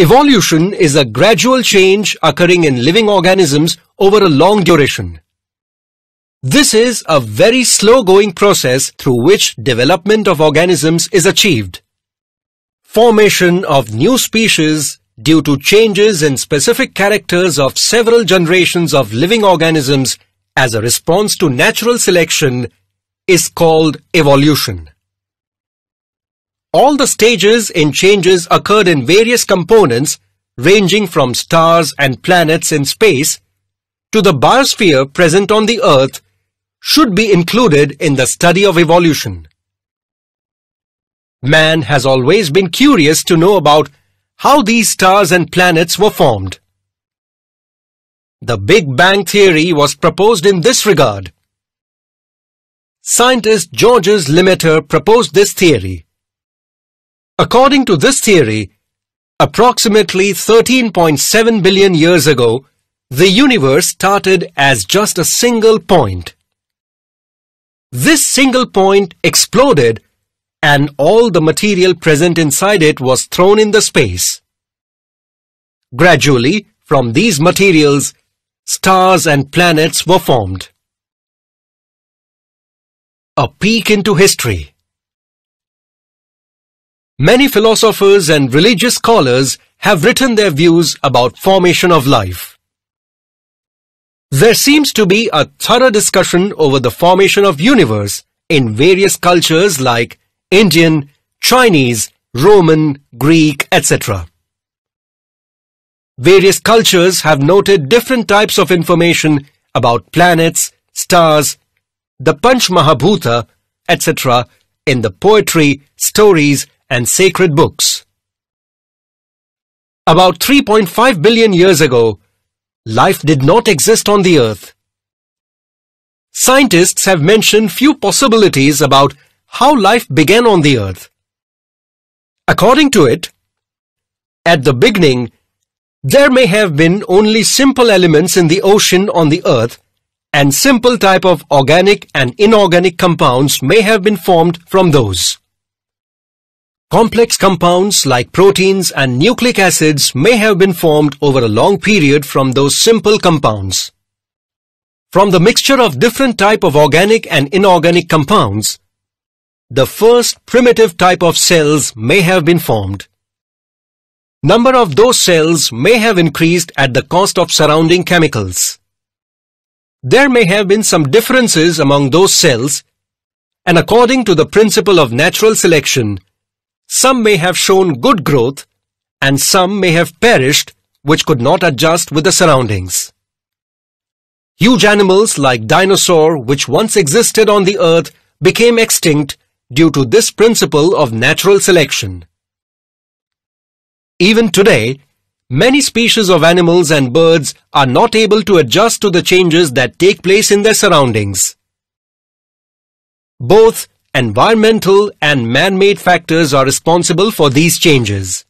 Evolution is a gradual change occurring in living organisms over a long duration. This is a very slow-going process through which development of organisms is achieved. Formation of new species due to changes in specific characters of several generations of living organisms as a response to natural selection is called evolution. All the stages in changes occurred in various components ranging from stars and planets in space to the biosphere present on the Earth should be included in the study of evolution. Man has always been curious to know about how these stars and planets were formed. The Big Bang Theory was proposed in this regard. Scientist Georges Lemaitre proposed this theory. According to this theory, approximately 13.7 billion years ago, the universe started as just a single point. This single point exploded and all the material present inside it was thrown in the space. Gradually, from these materials, stars and planets were formed. A peek into history. Many philosophers and religious scholars have written their views about formation of life. There seems to be a thorough discussion over the formation of universe in various cultures like Indian, Chinese, Roman, Greek, etc. Various cultures have noted different types of information about planets, stars, the Panch Mahabhuta, etc. in the poetry, stories, and sacred books. About 3.5 billion years ago, life did not exist on the earth. Scientists have mentioned few possibilities about how life began on the earth. According to it, at the beginning, there may have been only simple elements in the ocean on the earth and simple type of organic and inorganic compounds may have been formed from those. Complex compounds like proteins and nucleic acids may have been formed over a long period from those simple compounds. From the mixture of different type of organic and inorganic compounds, the first primitive type of cells may have been formed. Number of those cells may have increased at the cost of surrounding chemicals. There may have been some differences among those cells, and according to the principle of natural selection, some may have shown good growth and some may have perished which could not adjust with the surroundings. Huge animals like dinosaur which once existed on the earth became extinct due to this principle of natural selection. Even today, many species of animals and birds are not able to adjust to the changes that take place in their surroundings. Both Environmental and man-made factors are responsible for these changes.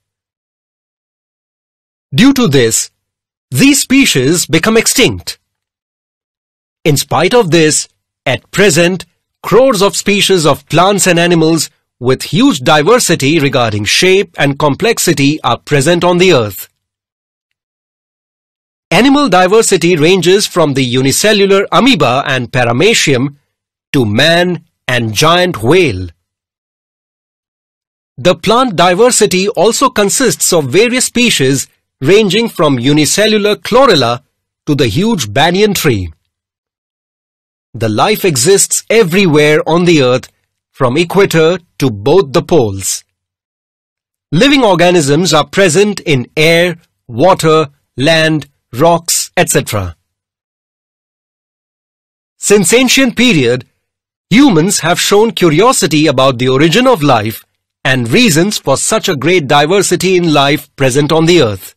Due to this, these species become extinct. In spite of this, at present, crores of species of plants and animals with huge diversity regarding shape and complexity are present on the earth. Animal diversity ranges from the unicellular amoeba and paramecium to man, and giant whale. The plant diversity also consists of various species ranging from unicellular chlorella to the huge banyan tree. The life exists everywhere on the earth from equator to both the poles. Living organisms are present in air, water, land, rocks, etc. Since ancient period, Humans have shown curiosity about the origin of life and reasons for such a great diversity in life present on the earth.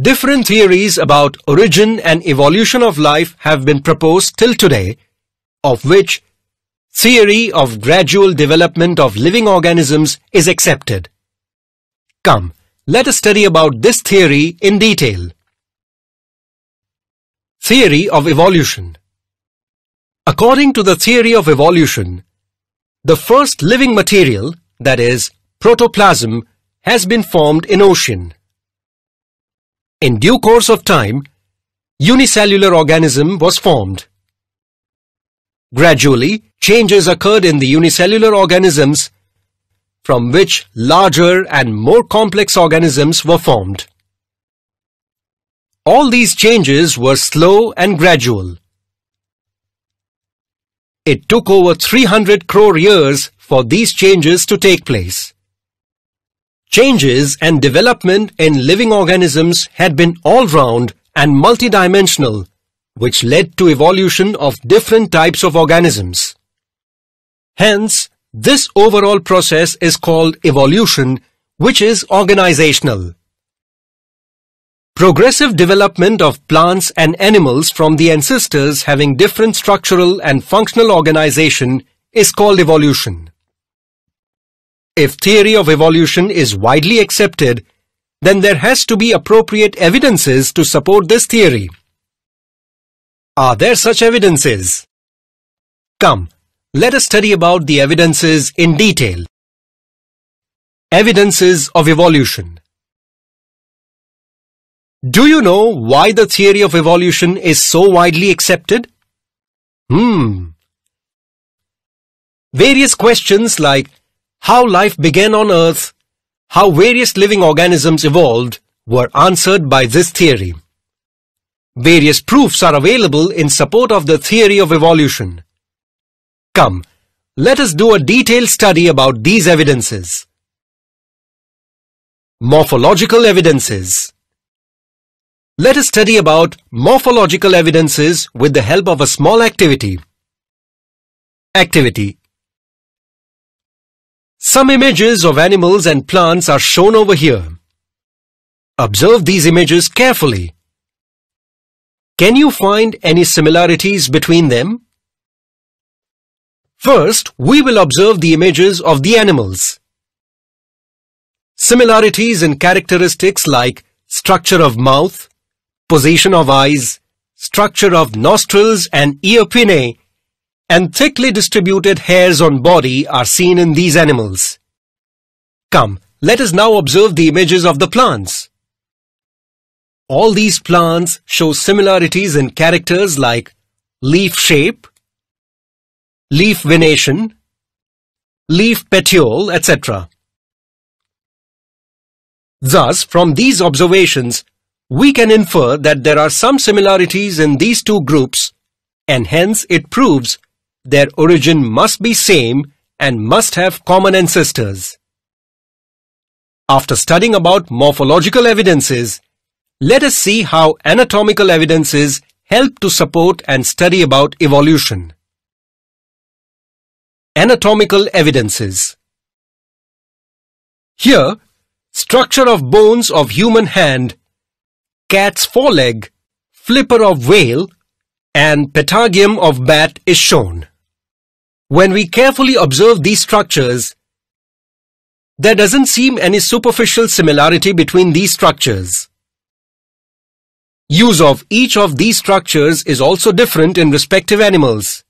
Different theories about origin and evolution of life have been proposed till today, of which theory of gradual development of living organisms is accepted. Come, let us study about this theory in detail. Theory of Evolution According to the theory of evolution, the first living material, that is, protoplasm, has been formed in ocean. In due course of time, unicellular organism was formed. Gradually, changes occurred in the unicellular organisms from which larger and more complex organisms were formed. All these changes were slow and gradual. It took over 300 crore years for these changes to take place. Changes and development in living organisms had been all-round and multidimensional, which led to evolution of different types of organisms. Hence, this overall process is called evolution, which is organizational. Progressive development of plants and animals from the ancestors having different structural and functional organization is called evolution. If theory of evolution is widely accepted, then there has to be appropriate evidences to support this theory. Are there such evidences? Come, let us study about the evidences in detail. Evidences of evolution. Do you know why the theory of evolution is so widely accepted? Hmm. Various questions like how life began on Earth, how various living organisms evolved, were answered by this theory. Various proofs are available in support of the theory of evolution. Come, let us do a detailed study about these evidences. Morphological evidences let us study about morphological evidences with the help of a small activity. Activity Some images of animals and plants are shown over here. Observe these images carefully. Can you find any similarities between them? First, we will observe the images of the animals. Similarities in characteristics like structure of mouth, position of eyes, structure of nostrils and ear pinnae, and thickly distributed hairs on body are seen in these animals. Come, let us now observe the images of the plants. All these plants show similarities in characters like leaf shape, leaf venation, leaf petiole, etc. Thus, from these observations, we can infer that there are some similarities in these two groups and hence it proves their origin must be same and must have common ancestors. After studying about morphological evidences, let us see how anatomical evidences help to support and study about evolution. Anatomical evidences Here, structure of bones of human hand cat's foreleg, flipper of whale, and patagium of bat is shown. When we carefully observe these structures, there doesn't seem any superficial similarity between these structures. Use of each of these structures is also different in respective animals.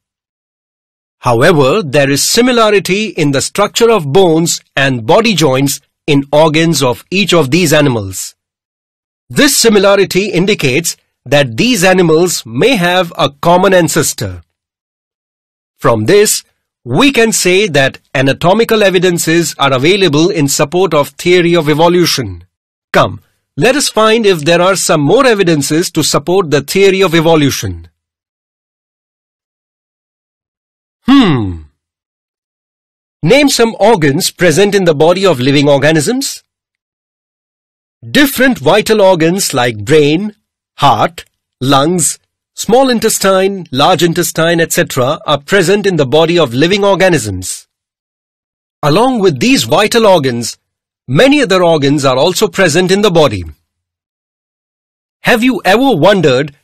However, there is similarity in the structure of bones and body joints in organs of each of these animals. This similarity indicates that these animals may have a common ancestor. From this, we can say that anatomical evidences are available in support of theory of evolution. Come, let us find if there are some more evidences to support the theory of evolution. Hmm. Name some organs present in the body of living organisms. Different vital organs like brain, heart, lungs, small intestine, large intestine, etc. are present in the body of living organisms. Along with these vital organs, many other organs are also present in the body. Have you ever wondered,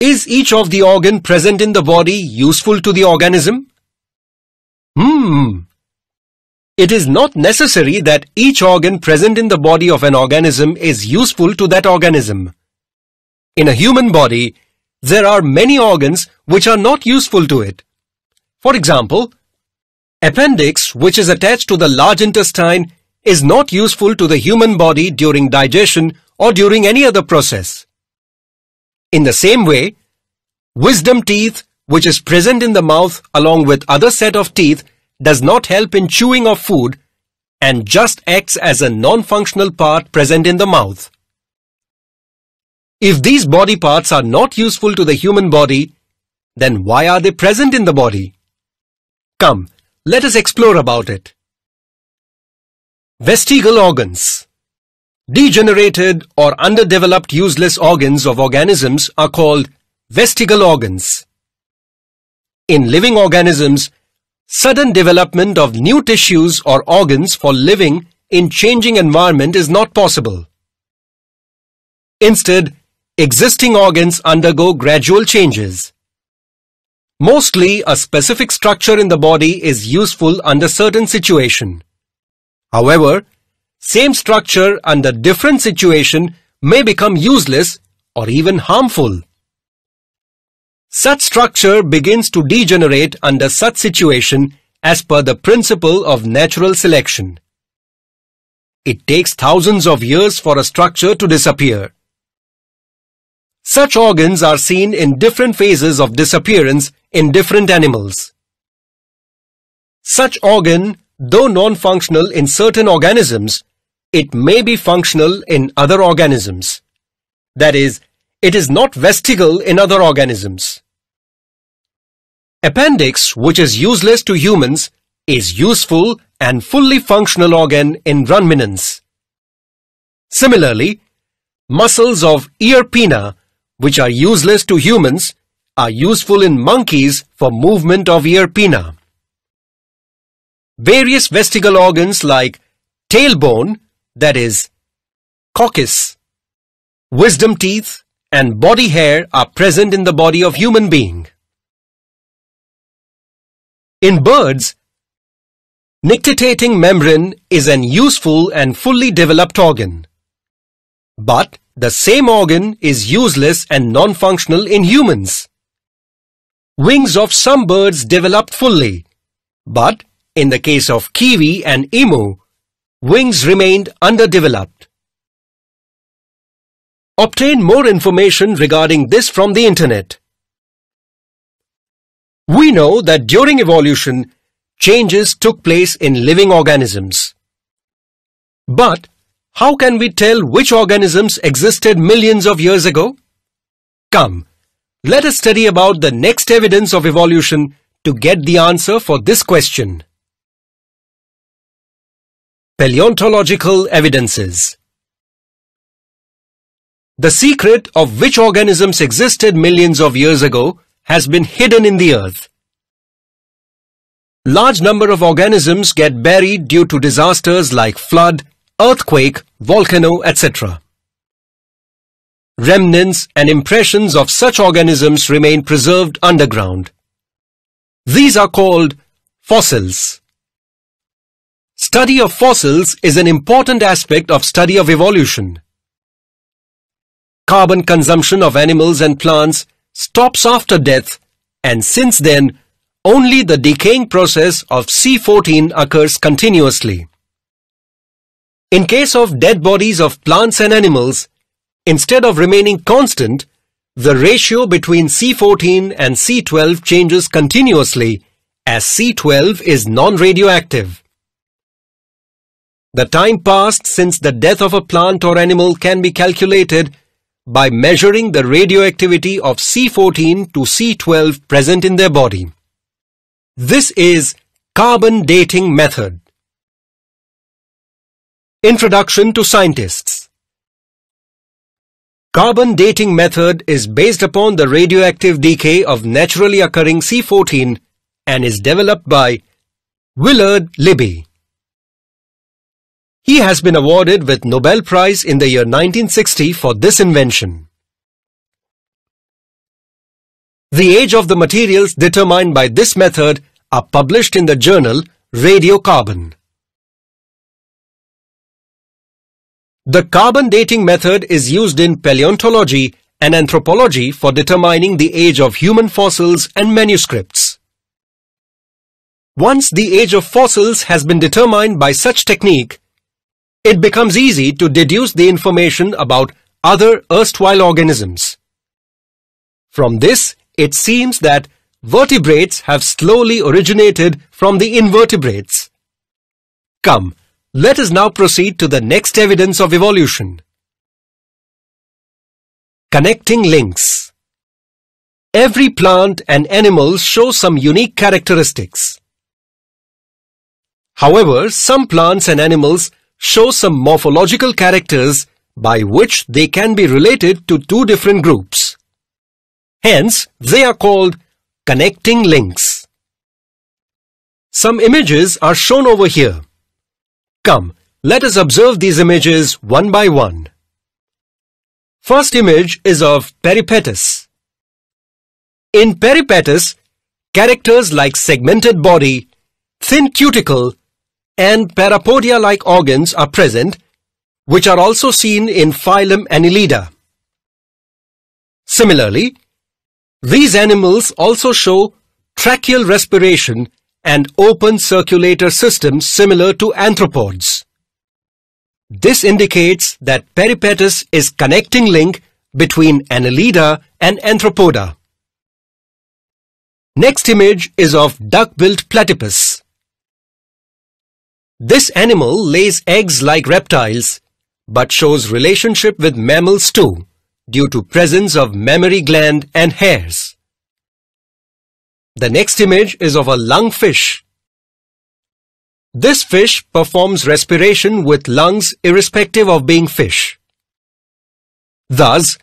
is each of the organ present in the body useful to the organism? Hmm, it is not necessary that each organ present in the body of an organism is useful to that organism. In a human body, there are many organs which are not useful to it. For example, appendix which is attached to the large intestine is not useful to the human body during digestion or during any other process. In the same way, wisdom teeth which is present in the mouth along with other set of teeth does not help in chewing of food and just acts as a non-functional part present in the mouth. If these body parts are not useful to the human body, then why are they present in the body? Come, let us explore about it. Vestigial organs Degenerated or underdeveloped useless organs of organisms are called vestigial organs. In living organisms, Sudden development of new tissues or organs for living in changing environment is not possible. Instead, existing organs undergo gradual changes. Mostly, a specific structure in the body is useful under certain situation. However, same structure under different situation may become useless or even harmful. Such structure begins to degenerate under such situation as per the principle of natural selection. It takes thousands of years for a structure to disappear. Such organs are seen in different phases of disappearance in different animals. Such organ, though non-functional in certain organisms, it may be functional in other organisms. That is, it is not vestigial in other organisms. Appendix, which is useless to humans, is useful and fully functional organ in ruminants. Similarly, muscles of ear pinna, which are useless to humans, are useful in monkeys for movement of ear pinna. Various vestigial organs like tailbone, that is, coccus, wisdom teeth, and body hair are present in the body of human being. In birds, nictitating membrane is an useful and fully developed organ. But the same organ is useless and non-functional in humans. Wings of some birds develop fully, but in the case of kiwi and emu, wings remained underdeveloped. Obtain more information regarding this from the internet. We know that during evolution, changes took place in living organisms. But how can we tell which organisms existed millions of years ago? Come, let us study about the next evidence of evolution to get the answer for this question. Paleontological evidences the secret of which organisms existed millions of years ago has been hidden in the earth. Large number of organisms get buried due to disasters like flood, earthquake, volcano, etc. Remnants and impressions of such organisms remain preserved underground. These are called fossils. Study of fossils is an important aspect of study of evolution carbon consumption of animals and plants stops after death and since then only the decaying process of C14 occurs continuously. In case of dead bodies of plants and animals, instead of remaining constant, the ratio between C14 and C12 changes continuously as C12 is non-radioactive. The time passed since the death of a plant or animal can be calculated by measuring the radioactivity of C14 to C12 present in their body. This is carbon dating method. Introduction to scientists. Carbon dating method is based upon the radioactive decay of naturally occurring C14 and is developed by Willard Libby. He has been awarded with Nobel Prize in the year 1960 for this invention. The age of the materials determined by this method are published in the journal Radiocarbon. The carbon dating method is used in paleontology and anthropology for determining the age of human fossils and manuscripts. Once the age of fossils has been determined by such technique, it becomes easy to deduce the information about other erstwhile organisms. From this, it seems that vertebrates have slowly originated from the invertebrates. Come, let us now proceed to the next evidence of evolution. Connecting links. Every plant and animal show some unique characteristics. However, some plants and animals show some morphological characters by which they can be related to two different groups. Hence, they are called connecting links. Some images are shown over here. Come, let us observe these images one by one. First image is of peripetus. In peripetus, characters like segmented body, thin cuticle and parapodia-like organs are present, which are also seen in phylum Annelida. Similarly, these animals also show tracheal respiration and open circulator systems similar to anthropods. This indicates that peripatus is connecting link between Annelida and Anthropoda. Next image is of duck-billed platypus. This animal lays eggs like reptiles, but shows relationship with mammals too, due to presence of mammary gland and hairs. The next image is of a lungfish. This fish performs respiration with lungs irrespective of being fish. Thus,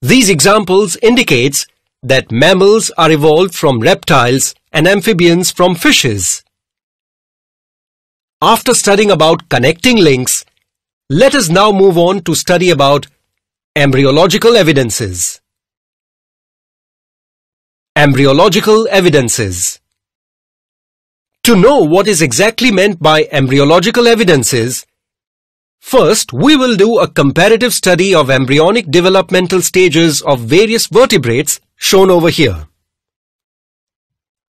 these examples indicates that mammals are evolved from reptiles and amphibians from fishes. After studying about connecting links, let us now move on to study about embryological evidences. Embryological evidences To know what is exactly meant by embryological evidences, first we will do a comparative study of embryonic developmental stages of various vertebrates shown over here.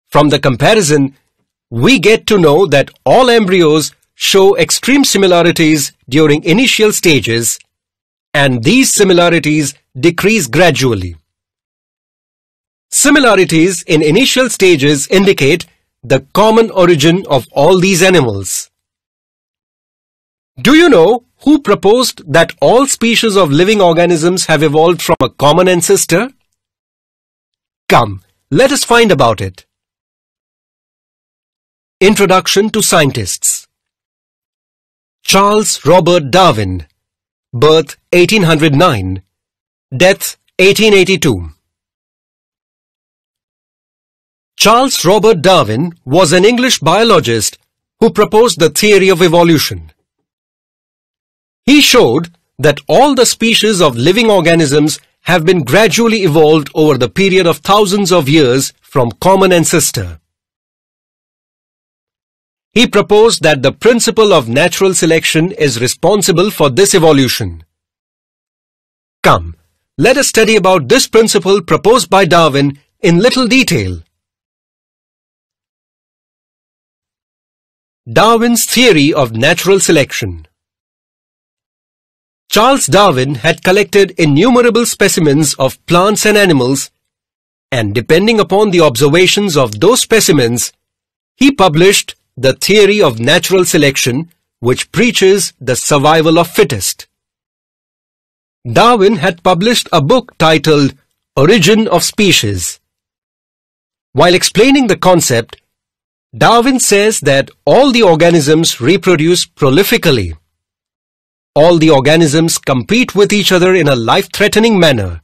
From the comparison, we get to know that all embryos show extreme similarities during initial stages and these similarities decrease gradually. Similarities in initial stages indicate the common origin of all these animals. Do you know who proposed that all species of living organisms have evolved from a common ancestor? Come, let us find about it. Introduction to Scientists Charles Robert Darwin Birth 1809 Death 1882 Charles Robert Darwin was an English biologist who proposed the theory of evolution. He showed that all the species of living organisms have been gradually evolved over the period of thousands of years from common ancestor. He proposed that the principle of natural selection is responsible for this evolution. Come, let us study about this principle proposed by Darwin in little detail. Darwin's Theory of Natural Selection Charles Darwin had collected innumerable specimens of plants and animals and depending upon the observations of those specimens, he published the theory of natural selection which preaches the survival of fittest. Darwin had published a book titled Origin of Species. While explaining the concept, Darwin says that all the organisms reproduce prolifically. All the organisms compete with each other in a life-threatening manner.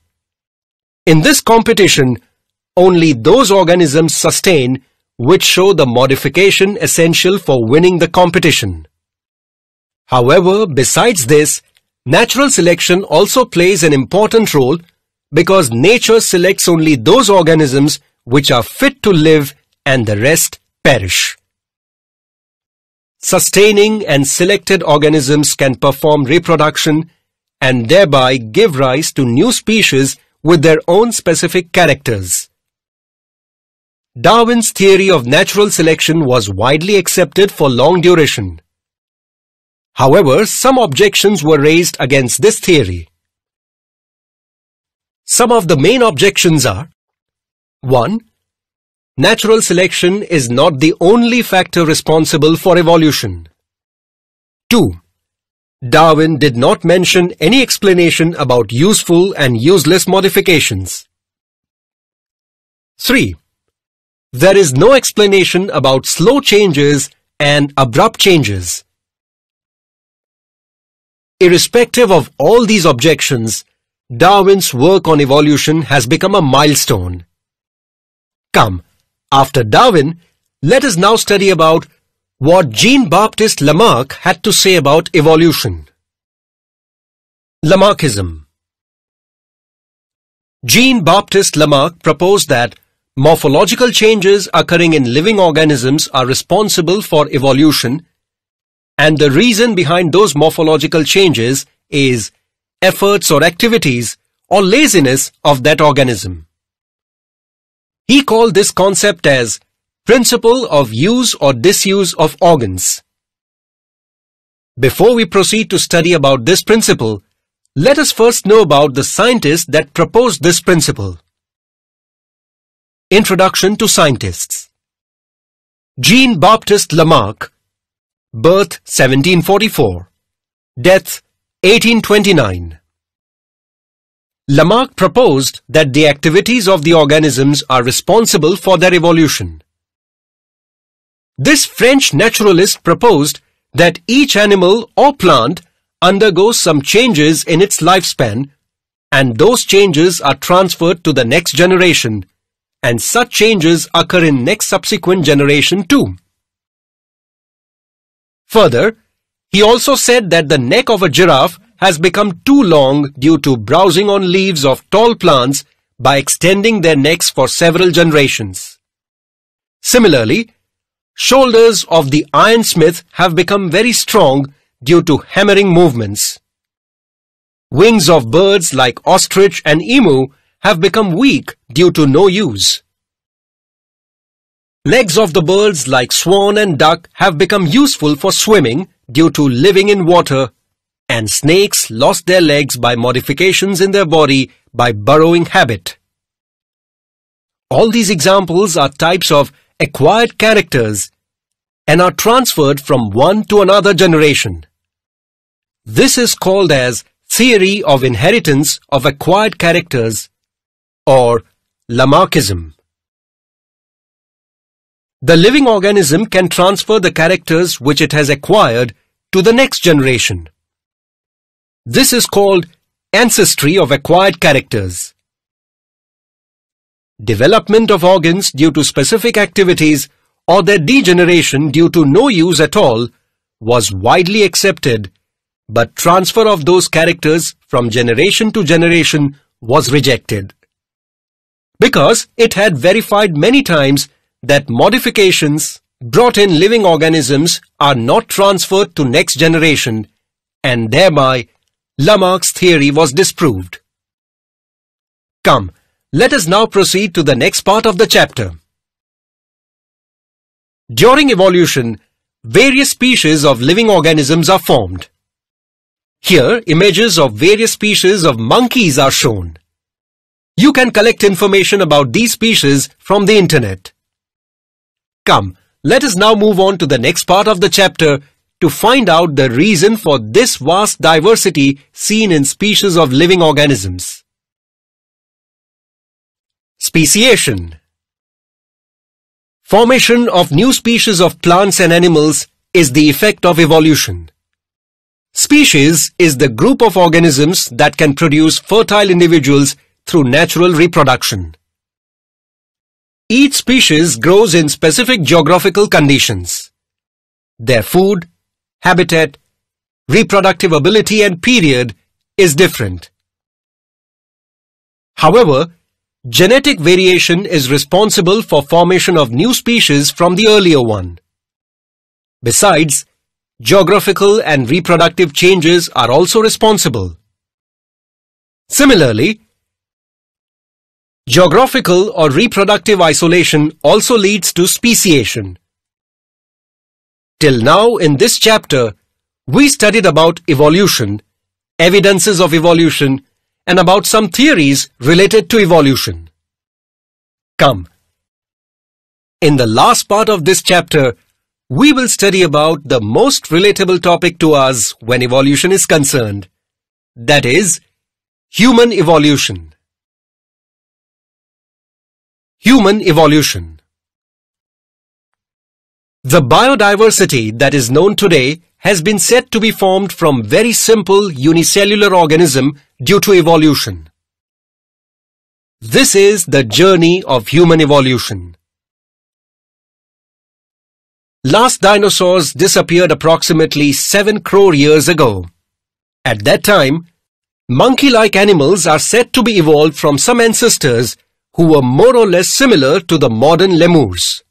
In this competition, only those organisms sustain which show the modification essential for winning the competition. However, besides this, natural selection also plays an important role because nature selects only those organisms which are fit to live and the rest perish. Sustaining and selected organisms can perform reproduction and thereby give rise to new species with their own specific characters. Darwin's theory of natural selection was widely accepted for long duration. However, some objections were raised against this theory. Some of the main objections are 1. Natural selection is not the only factor responsible for evolution. 2. Darwin did not mention any explanation about useful and useless modifications. 3 there is no explanation about slow changes and abrupt changes. Irrespective of all these objections, Darwin's work on evolution has become a milestone. Come, after Darwin, let us now study about what Jean-Baptiste Lamarck had to say about evolution. Lamarckism Jean-Baptiste Lamarck proposed that Morphological changes occurring in living organisms are responsible for evolution and the reason behind those morphological changes is efforts or activities or laziness of that organism. He called this concept as principle of use or disuse of organs. Before we proceed to study about this principle, let us first know about the scientist that proposed this principle. Introduction to Scientists Jean-Baptiste Lamarck Birth 1744 Death 1829 Lamarck proposed that the activities of the organisms are responsible for their evolution. This French naturalist proposed that each animal or plant undergoes some changes in its lifespan and those changes are transferred to the next generation and such changes occur in next subsequent generation too. Further, he also said that the neck of a giraffe has become too long due to browsing on leaves of tall plants by extending their necks for several generations. Similarly, shoulders of the ironsmith have become very strong due to hammering movements. Wings of birds like ostrich and emu have become weak due to no use. Legs of the birds like swan and duck have become useful for swimming due to living in water and snakes lost their legs by modifications in their body by burrowing habit. All these examples are types of acquired characters and are transferred from one to another generation. This is called as theory of inheritance of acquired characters or Lamarckism. The living organism can transfer the characters which it has acquired to the next generation. This is called ancestry of acquired characters. Development of organs due to specific activities or their degeneration due to no use at all was widely accepted, but transfer of those characters from generation to generation was rejected because it had verified many times that modifications brought in living organisms are not transferred to next generation and thereby Lamarck's theory was disproved. Come, let us now proceed to the next part of the chapter. During evolution, various species of living organisms are formed. Here, images of various species of monkeys are shown. You can collect information about these species from the internet. Come, let us now move on to the next part of the chapter to find out the reason for this vast diversity seen in species of living organisms. Speciation Formation of new species of plants and animals is the effect of evolution. Species is the group of organisms that can produce fertile individuals through natural reproduction. Each species grows in specific geographical conditions. Their food, habitat, reproductive ability and period is different. However, genetic variation is responsible for formation of new species from the earlier one. Besides, geographical and reproductive changes are also responsible. Similarly, Geographical or reproductive isolation also leads to speciation. Till now in this chapter, we studied about evolution, evidences of evolution, and about some theories related to evolution. Come. In the last part of this chapter, we will study about the most relatable topic to us when evolution is concerned. That is, human evolution. Human evolution The biodiversity that is known today has been said to be formed from very simple unicellular organism due to evolution. This is the journey of human evolution. Last dinosaurs disappeared approximately 7 crore years ago. At that time, monkey-like animals are said to be evolved from some ancestors who were more or less similar to the modern lemurs.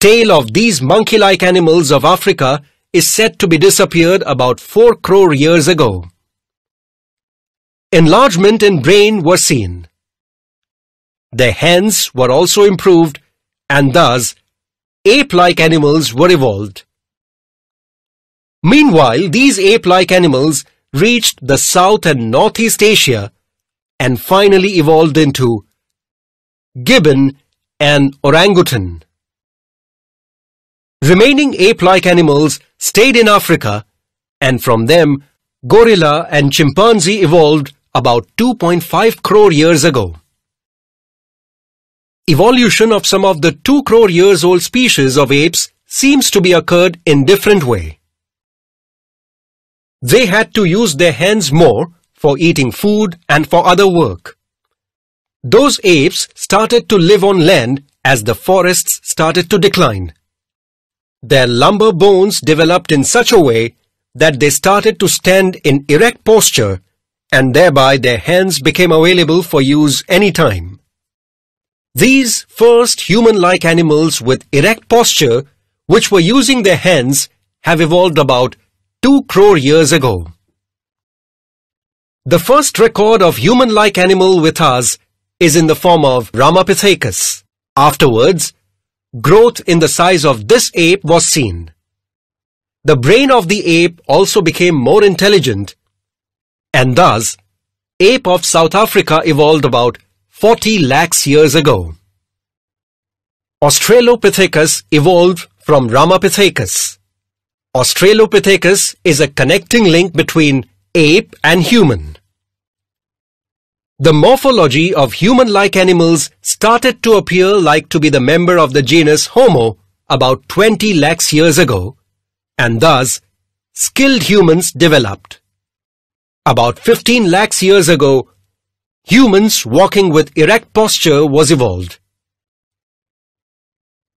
Tale of these monkey-like animals of Africa is said to be disappeared about 4 crore years ago. Enlargement in brain were seen. Their hands were also improved and thus ape-like animals were evolved. Meanwhile, these ape-like animals reached the South and Northeast Asia and finally evolved into gibbon and orangutan. Remaining ape-like animals stayed in Africa and from them gorilla and chimpanzee evolved about 2.5 crore years ago. Evolution of some of the 2 crore years old species of apes seems to be occurred in different way. They had to use their hands more for eating food, and for other work. Those apes started to live on land as the forests started to decline. Their lumber bones developed in such a way that they started to stand in erect posture and thereby their hands became available for use any time. These first human-like animals with erect posture, which were using their hands, have evolved about 2 crore years ago. The first record of human-like animal with us is in the form of Ramapithecus. Afterwards, growth in the size of this ape was seen. The brain of the ape also became more intelligent and thus, ape of South Africa evolved about 40 lakhs years ago. Australopithecus evolved from Ramapithecus. Australopithecus is a connecting link between ape and human. The morphology of human-like animals started to appear like to be the member of the genus Homo about 20 lakhs years ago, and thus, skilled humans developed. About 15 lakhs years ago, humans walking with erect posture was evolved.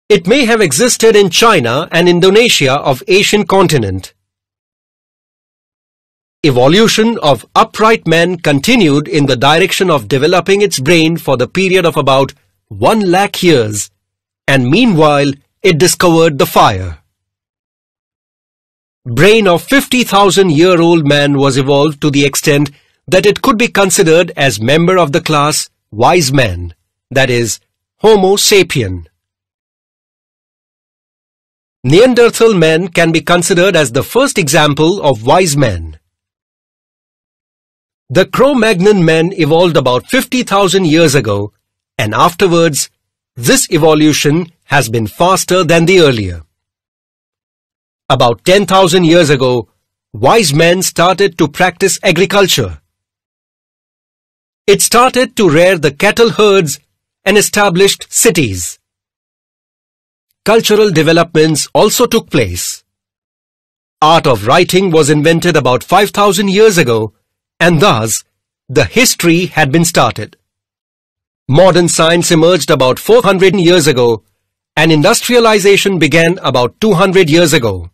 It may have existed in China and Indonesia of Asian continent evolution of upright men continued in the direction of developing its brain for the period of about one lakh years, and meanwhile it discovered the fire. Brain of 50,000-year-old man was evolved to the extent that it could be considered as member of the class wise men, that is, Homo sapien. Neanderthal men can be considered as the first example of wise men. The Cro-Magnon men evolved about 50,000 years ago, and afterwards, this evolution has been faster than the earlier. About 10,000 years ago, wise men started to practice agriculture. It started to rear the cattle herds and established cities. Cultural developments also took place. Art of writing was invented about 5,000 years ago and thus the history had been started. Modern science emerged about 400 years ago and industrialization began about 200 years ago.